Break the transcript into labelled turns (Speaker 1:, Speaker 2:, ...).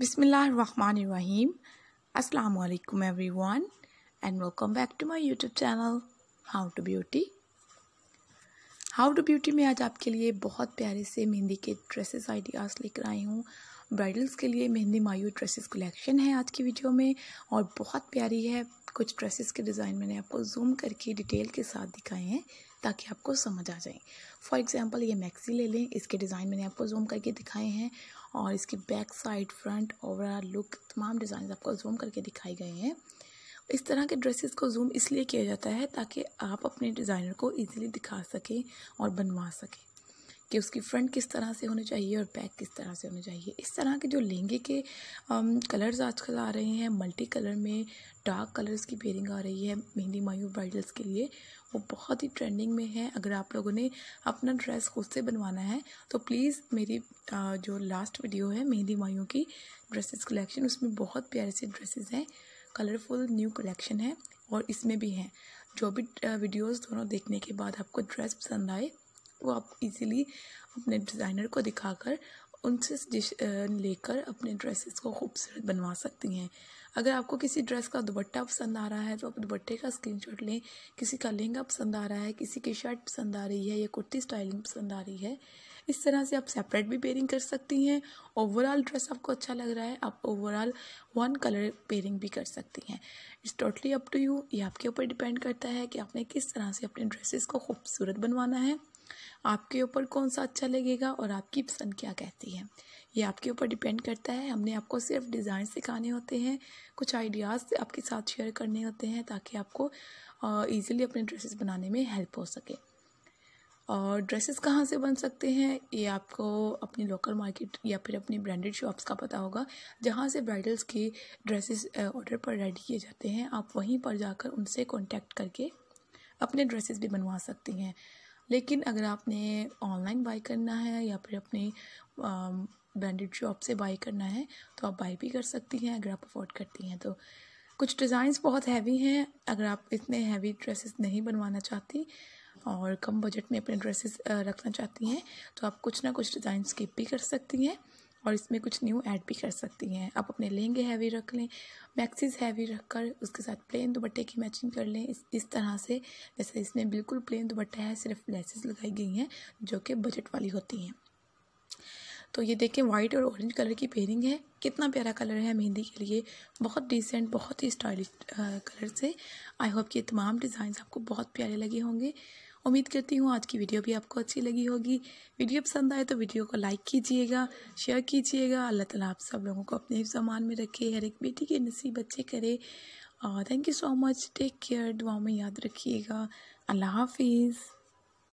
Speaker 1: Bismillahirrahmanirrahim. Assalamu everyone and welcome back to my YouTube channel how to beauty how to beauty में आज आपके लिए बहुत प्यारे से मेहंदी के ड्रेसेस आइडियाज़ लेकर आई हूँ ब्राइडल्स के लिए मेहंदी मायू ड्रेसेस कलेक्शन है आज की वीडियो में और बहुत प्यारी है कुछ ड्रेसेस के डिज़ाइन मैंने आपको जूम करके डिटेल के साथ दिखाए हैं ताकि आपको समझ आ जाए फॉर एग्ज़ाम्पल ये मैक्सी ले लें इसके डिज़ाइन मैंने आपको जूम करके दिखाए हैं और इसकी back side front overall look तमाम डिज़ाइन आपको जूम करके दिखाए गए हैं इस तरह के ड्रेसेस को जूम इसलिए किया जाता है ताकि आप अपने डिज़ाइनर को ईजीली दिखा सकें और बनवा सकें कि उसकी फ्रंट किस तरह से होनी चाहिए और बैक किस तरह से होनी चाहिए इस तरह के जो लहंगे के कलर्स आजकल आ रहे हैं मल्टी कलर में डार्क कलर्स की पेयरिंग आ रही है मेहंदी मायू ब्राइडल्स के लिए वो बहुत ही ट्रेंडिंग में है अगर आप लोगों ने अपना ड्रेस खुद से बनवाना है तो प्लीज़ मेरी जो लास्ट वीडियो है मेहंदी मायू की ड्रेसेस कलेक्शन उसमें बहुत प्यारे से ड्रेसेस हैं कलरफुल न्यू कलेक्शन है और इसमें भी हैं जो भी वीडियोस दोनों देखने के बाद आपको ड्रेस पसंद आए वो आप इजीली अपने डिज़ाइनर को दिखाकर उनसे लेकर अपने ड्रेसेस को खूबसूरत बनवा सकती हैं अगर आपको किसी ड्रेस का दुपट्टा पसंद आ रहा है तो आप दुपट्टे का स्क्रीनशॉट लें किसी का लहंगा पसंद आ रहा है किसी की शर्ट पसंद आ रही है या कुर्ती स्टाइलिंग पसंद आ रही है इस तरह से आप सेपरेट भी पेयरिंग कर सकती हैं ओवरऑल ड्रेस आपको अच्छा लग रहा है आप ओवरऑल वन कलर पेयरिंग भी कर सकती हैं it's totally up to you ये आपके ऊपर डिपेंड करता है कि आपने किस तरह से अपने ड्रेसेस को खूबसूरत बनवाना है आपके ऊपर कौन सा अच्छा लगेगा और आपकी पसंद क्या कहती है ये आपके ऊपर डिपेंड करता है हमने आपको सिर्फ डिज़ाइन सिखाने होते हैं कुछ आइडियाज़ आपके साथ शेयर करने होते हैं ताकि आपको ईज़िली अपने ड्रेसेस बनाने में हेल्प हो सके और ड्रेसेस कहाँ से बन सकते हैं ये आपको अपनी लोकल मार्केट या फिर अपनी ब्रांडेड शॉप्स का पता होगा जहाँ से ब्राइडल्स के ड्रेसेस ऑर्डर पर रेडी किए जाते हैं आप वहीं पर जाकर उनसे कांटेक्ट करके अपने ड्रेसेस भी बनवा सकती हैं लेकिन अगर आपने ऑनलाइन बाई करना है या फिर अपने ब्रांडेड शॉप से बाई करना है तो आप बाई भी कर सकती हैं अगर आप अफोर्ड करती हैं तो कुछ डिज़ाइंस बहुत हैवी हैं अगर आप इतने हैवी ड्रेसेस नहीं बनवाना चाहती और कम बजट में अपने ड्रेसेस रखना चाहती हैं तो आप कुछ ना कुछ डिज़ाइन स्किप भी कर सकती हैं और इसमें कुछ न्यू ऐड भी कर सकती हैं आप अपने लहंगे हैवी रख लें मैक्सीज हैवी रख कर उसके साथ प्लेन दुपट्टे की मैचिंग कर लें इस इस तरह से जैसे इसमें बिल्कुल प्लेन दुपट्टा है सिर्फ लेसेस लगाई गई हैं जो कि बजट वाली होती हैं तो ये देखें वाइट और ऑरेंज कलर की पेयरिंग है कितना प्यारा कलर है मेहंदी के लिए बहुत डिसेंट बहुत ही स्टाइलिश कलर से आई होप कि तमाम डिज़ाइन आपको बहुत प्यारे लगे होंगे उम्मीद करती हूँ आज की वीडियो भी आपको अच्छी लगी होगी वीडियो पसंद आए तो वीडियो को लाइक कीजिएगा शेयर कीजिएगा अल्लाह ताला आप सब लोगों को अपने सामान में रखे हर एक बेटी के नसीब बच्चे करे thank you so much take care दुआ में याद रखिएगा अल्लाह हाफिज़